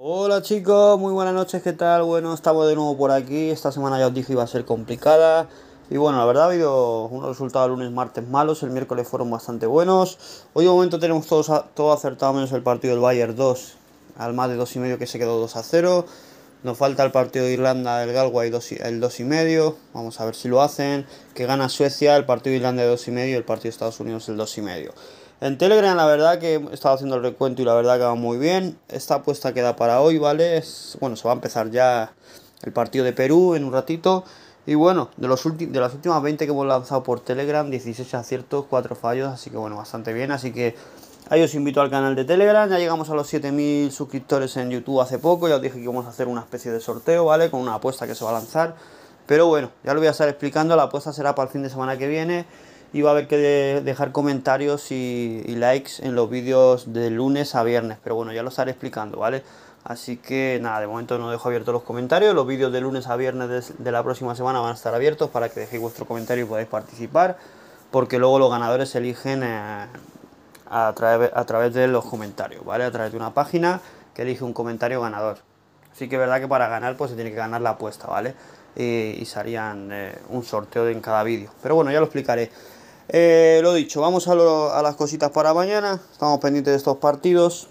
Hola chicos, muy buenas noches, ¿qué tal? Bueno, estamos de nuevo por aquí, esta semana ya os dije iba a ser complicada y bueno, la verdad ha habido unos resultados lunes, martes malos, el miércoles fueron bastante buenos. Hoy de momento tenemos todos todo acertado menos el partido del Bayern 2, al más de 2,5 que se quedó 2 a 0. Nos falta el partido de Irlanda del Galway dos, el 2,5, vamos a ver si lo hacen. Que gana Suecia, el partido de Irlanda de 2,5 y el partido de Estados Unidos el 2,5. En Telegram la verdad que he estado haciendo el recuento y la verdad que va muy bien. Esta apuesta queda para hoy, ¿vale? bueno, se va a empezar ya el partido de Perú en un ratito. Y bueno, de, los de las últimas 20 que hemos lanzado por Telegram, 16 aciertos, 4 fallos, así que bueno, bastante bien. Así que ahí os invito al canal de Telegram. Ya llegamos a los 7000 suscriptores en YouTube hace poco. Ya os dije que vamos a hacer una especie de sorteo, ¿vale? Con una apuesta que se va a lanzar. Pero bueno, ya lo voy a estar explicando. La apuesta será para el fin de semana que viene y va a haber que dejar comentarios y, likes en los vídeos de lunes a viernes, pero bueno, ya lo estaré explicando, ¿vale? Así que nada, de momento no dejo abiertos los comentarios. Los vídeos de lunes a viernes de, la próxima semana van a estar abiertos para que dejéis vuestro comentario y podáis participar. Porque luego los ganadores se eligen eh, a, través, a través de los comentarios, ¿vale? A través de una página que elige un comentario ganador. Así que es verdad que para ganar pues se tiene que ganar la apuesta, ¿vale? Y, eh, y se harían eh, un sorteo en cada vídeo. Pero bueno, ya lo explicaré. Eh, lo dicho, vamos a, las cositas para mañana. Estamos pendientes de estos partidos.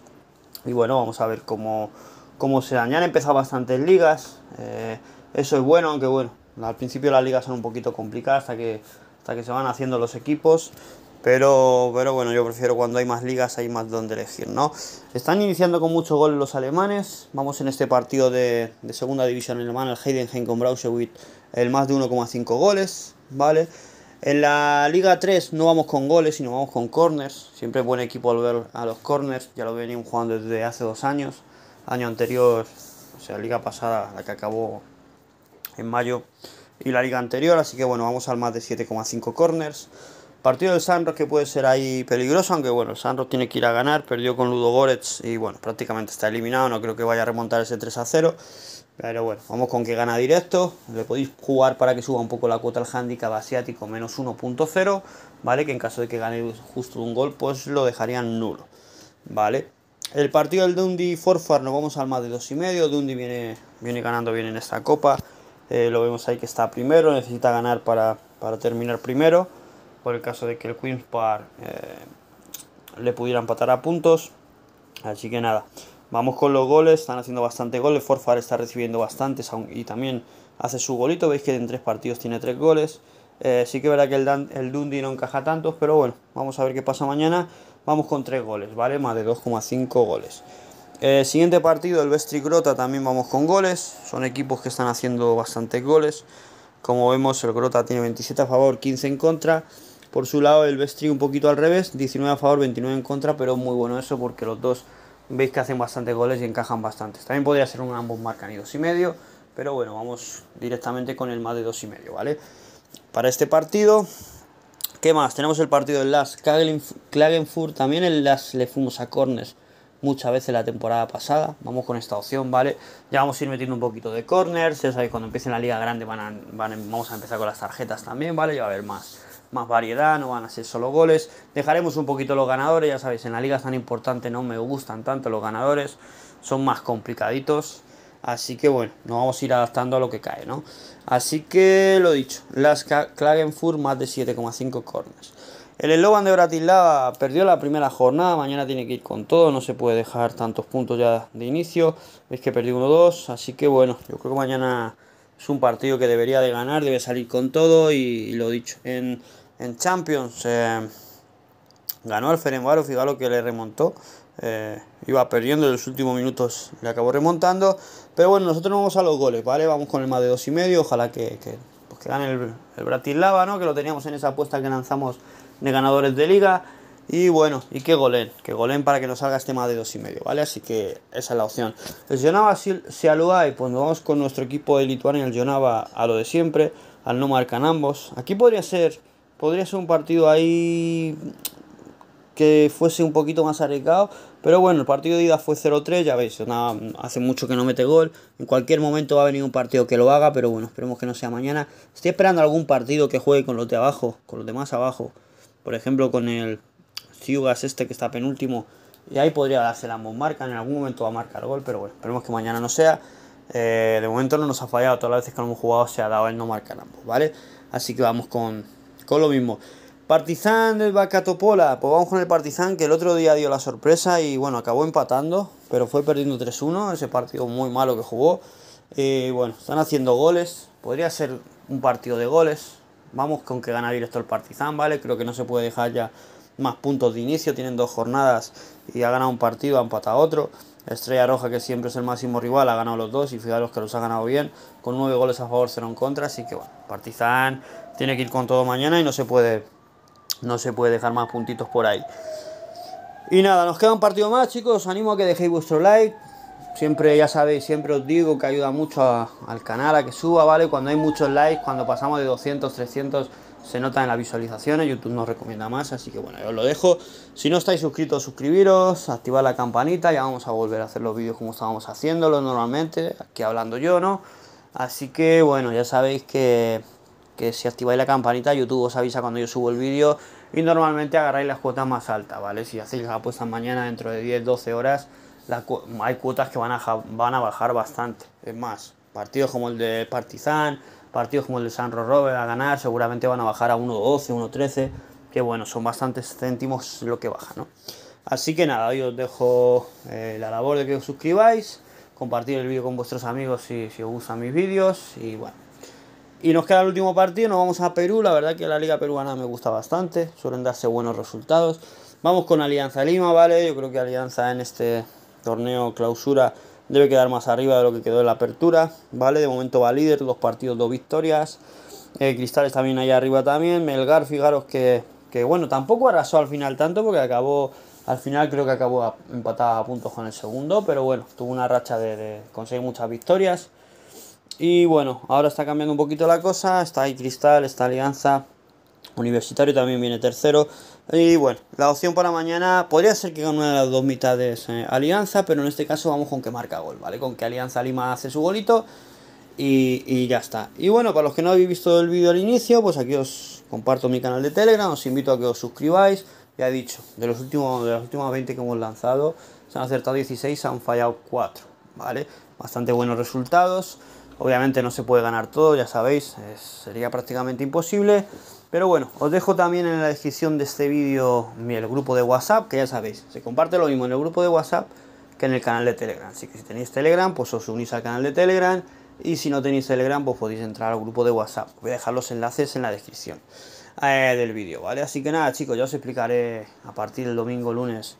Y bueno, vamos a ver cómo, cómo se dan. Ya han empezado bastantes ligas. Eh, eso es bueno, aunque bueno, al principio las ligas son un poquito complicadas hasta que, hasta que se van haciendo los equipos. Pero, pero bueno, yo prefiero cuando hay más ligas, hay más donde elegir, ¿no? Están iniciando con muchos goles los alemanes. Vamos en este partido de, segunda división alemana, el Heidenheim con Brausewitz, el más de 1,5 goles, ¿vale? vale en la Liga 3 no vamos con goles, sino vamos con corners. Siempre es buen equipo volver a los corners, ya lo venían jugando desde hace dos años. Año anterior, o sea, liga pasada, la que acabó en mayo, y la liga anterior, así que bueno, vamos al más de 7,5 corners. Partido del Sanros que puede ser ahí peligroso, aunque bueno, el tiene que ir a ganar, perdió con Ludo Goretz y bueno, prácticamente está eliminado, no creo que vaya a remontar ese 3 a 0. Pero bueno, vamos con que gana directo. Le podéis jugar para que suba un poco la cuota al handicap asiático menos 1.0, ¿vale? Que en caso de que gane justo un gol, pues lo dejarían nulo, ¿vale? El partido del Dundee Forfar nos vamos al más de 2,5. Dundee viene, viene ganando bien en esta copa. Eh, lo vemos ahí que está primero, necesita ganar para, terminar primero. Por el caso de que el Queen's Park eh, le pudiera empatar a puntos. Así que nada. Vamos con los goles, están haciendo bastante goles, Forfar está recibiendo bastantes y también hace su golito, veis que en tres partidos tiene tres goles. Eh, sí que verá que el, el Dundee no encaja tantos, pero bueno, vamos a ver qué pasa mañana. Vamos con tres goles, ¿vale? Más de 2,5 goles. Eh, siguiente partido, el Vestri Grota, también vamos con goles. Son equipos que están haciendo bastantes goles. Como vemos, el Grota tiene 27 a favor, 15 en contra. Por su lado, el Vestri un poquito al revés, 19 a favor, 29 en contra, pero muy bueno eso porque los dos veis que hacen bastantes goles y encajan bastantes. También podría ser un ambos marcan y dos y medio, pero bueno, vamos directamente con el más de dos y medio, ¿vale? Para este partido, ¿qué más? Tenemos el partido del Las Klagenfurt, también el Las le fuimos a corners muchas veces la temporada pasada. Vamos con esta opción, ¿vale? Ya vamos a ir metiendo un poquito de corners. Ya sabéis, cuando empiece la liga grande van, vamos a empezar con las tarjetas también, ¿vale? Y va a haber más más variedad, no van a ser solo goles. Dejaremos un poquito los ganadores, ya sabéis, en la liga es tan importante no me gustan tanto los ganadores, son más complicaditos. Así que bueno, nos vamos a ir adaptando a lo que cae, ¿no? Así que lo dicho, las Klagenfurt más de 7,5 corners. El eslogan de Bratislava perdió la primera jornada, mañana tiene que ir con todo, no se puede dejar tantos puntos ya de inicio. Veis que perdió 1-2, así que bueno, yo creo que mañana es un partido que debería de ganar, debe salir con todo y, lo dicho. En, Champions eh, ganó el Ferencváros, fíjalo que le remontó. Eh, iba perdiendo en los últimos minutos, le acabó remontando. Pero bueno, nosotros no vamos a los goles, ¿vale? Vamos con el más de dos y medio, ojalá que, pues que, gane el, el Bratislava, ¿no? Que lo teníamos en esa apuesta que lanzamos de ganadores de liga. Y bueno, y que golen, que golen para que nos salga este más de 2,5, ¿vale? Así que esa es la opción. El Jonava lo y pues nos vamos con nuestro equipo de Lituania, el Jonava a lo de siempre, al no marcan ambos. Aquí podría ser, podría ser un partido ahí que fuese un poquito más arriesgado, pero bueno, el partido de ida fue 0-3, ya veis, hace mucho que no mete gol, en cualquier momento va a venir un partido que lo haga, pero bueno, esperemos que no sea mañana. Estoy esperando algún partido que juegue con los de abajo, con los de abajo, por ejemplo con el este que está penúltimo. Y ahí podría darse la marca en algún momento va a marcar gol, pero bueno, esperemos que mañana no sea. Eh, de momento no nos ha fallado, todas las veces que lo hemos jugado se ha dado el no marcar ambos, ¿vale? Así que vamos con, con lo mismo. Partizán del Bacatopola, pues vamos con el Partizán que el otro día dio la sorpresa y bueno, acabó empatando, pero fue perdiendo 3-1, ese partido muy malo que jugó. Y bueno, están haciendo goles, podría ser un partido de goles, vamos con que gana directo el Partizán, ¿vale? Creo que no se puede dejar ya más puntos de inicio, tienen dos jornadas y ha ganado un partido, ha empatado otro. Estrella Roja, que siempre es el máximo rival, ha ganado los dos y fijaros que los ha ganado bien, con nueve goles a favor, cero en contra, así que bueno, Partizan tiene que ir con todo mañana y no se puede, no se puede dejar más puntitos por ahí. Y nada, nos queda un partido más, chicos, os animo a que dejéis vuestro like, siempre, ya sabéis, siempre os digo que ayuda mucho al canal a que suba, ¿vale? Cuando hay muchos likes, cuando pasamos de 200, 300 se nota en las visualizaciones, YouTube no recomienda más, así que bueno, yo os lo dejo. Si no estáis suscritos, suscribiros, activar la campanita, ya vamos a volver a hacer los vídeos como estábamos haciéndolo normalmente, aquí hablando yo, ¿no? Así que bueno, ya sabéis que, si activáis la campanita, YouTube os avisa cuando yo subo el vídeo y normalmente agarráis las cuotas más altas, ¿vale? Si hacéis las apuesta mañana dentro de 10, 12 horas, hay cuotas que van a, van a bajar bastante. Es más, partidos como el de Partizan, Partidos como el de San Robert a ganar, seguramente van a bajar a 1.12, 1.13, que bueno, son bastantes céntimos lo que baja, ¿no? Así que nada, yo os dejo eh, la labor de que os suscribáis, compartir el vídeo con vuestros amigos si, si os gustan mis vídeos y bueno. Y nos queda el último partido, nos vamos a Perú, la verdad que la liga peruana me gusta bastante, suelen darse buenos resultados. Vamos con Alianza Lima, ¿vale? Yo creo que Alianza en este torneo clausura debe quedar más arriba de lo que quedó en la apertura, ¿vale? De momento va líder, dos partidos, dos victorias. Eh, Cristales también ahí arriba también. Melgar, fijaros que, bueno, tampoco arrasó al final tanto porque acabó, al final creo que acabó empatada a puntos con el segundo, pero bueno, tuvo una racha de, de conseguir muchas victorias. Y bueno, ahora está cambiando un poquito la cosa, está ahí Cristal, está Alianza, Universitario también viene tercero, y bueno, la opción para mañana podría ser que con una de las dos mitades eh, Alianza, pero en este caso vamos con que marca gol, ¿vale? Con que Alianza Lima hace su golito y, ya está. Y bueno, para los que no habéis visto el vídeo al inicio, pues aquí os comparto mi canal de Telegram, os invito a que os suscribáis. Ya he dicho, de, los últimos, de las últimas 20 que hemos lanzado, se han acertado 16, se han fallado 4, ¿vale? Bastante buenos resultados. Obviamente no se puede ganar todo, ya sabéis, sería prácticamente imposible. Pero bueno, os dejo también en la descripción de este vídeo el grupo de WhatsApp, que ya sabéis, se comparte lo mismo en el grupo de WhatsApp que en el canal de Telegram. Así que si tenéis Telegram, pues os unís al canal de Telegram y si no tenéis Telegram, pues podéis entrar al grupo de WhatsApp. Voy a dejar los enlaces en la descripción eh, del vídeo, ¿vale? Así que nada, chicos, ya os explicaré a partir del domingo, lunes,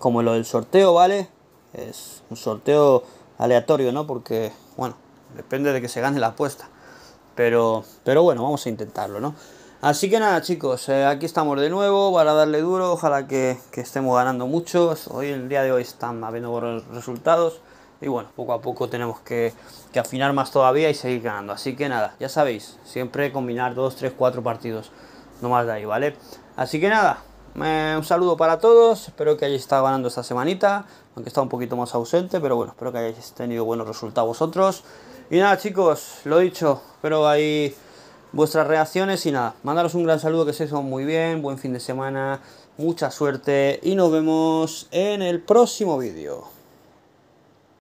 como lo del sorteo, ¿vale? Es un sorteo aleatorio, ¿no? Porque, bueno, depende de que se gane la apuesta. Pero, pero bueno, vamos a intentarlo, ¿no? Así que nada chicos, eh, aquí estamos de nuevo para darle duro, ojalá que, estemos ganando mucho, hoy el día de hoy están habiendo buenos resultados y bueno, poco a poco tenemos que, afinar más todavía y seguir ganando, así que nada, ya sabéis, siempre combinar Dos, 3, 4 partidos, no más de ahí, ¿vale? Así que nada, un saludo para todos, espero que hayáis estado ganando esta semanita, aunque está un poquito más ausente, pero bueno, espero que hayáis tenido buenos resultados vosotros y nada chicos, lo dicho, espero ahí... Hay vuestras reacciones y nada, mandaros un gran saludo, que se son muy bien, buen fin de semana, mucha suerte y nos vemos en el próximo vídeo.